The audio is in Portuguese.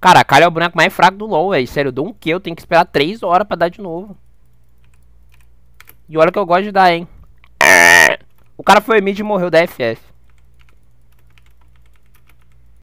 Cara, a Kali é o boneco mais fraco do LoL, velho. Sério, eu dou um que eu tenho que esperar 3 horas pra dar de novo. E olha que eu gosto de dar, hein. O cara foi mid e morreu da FF.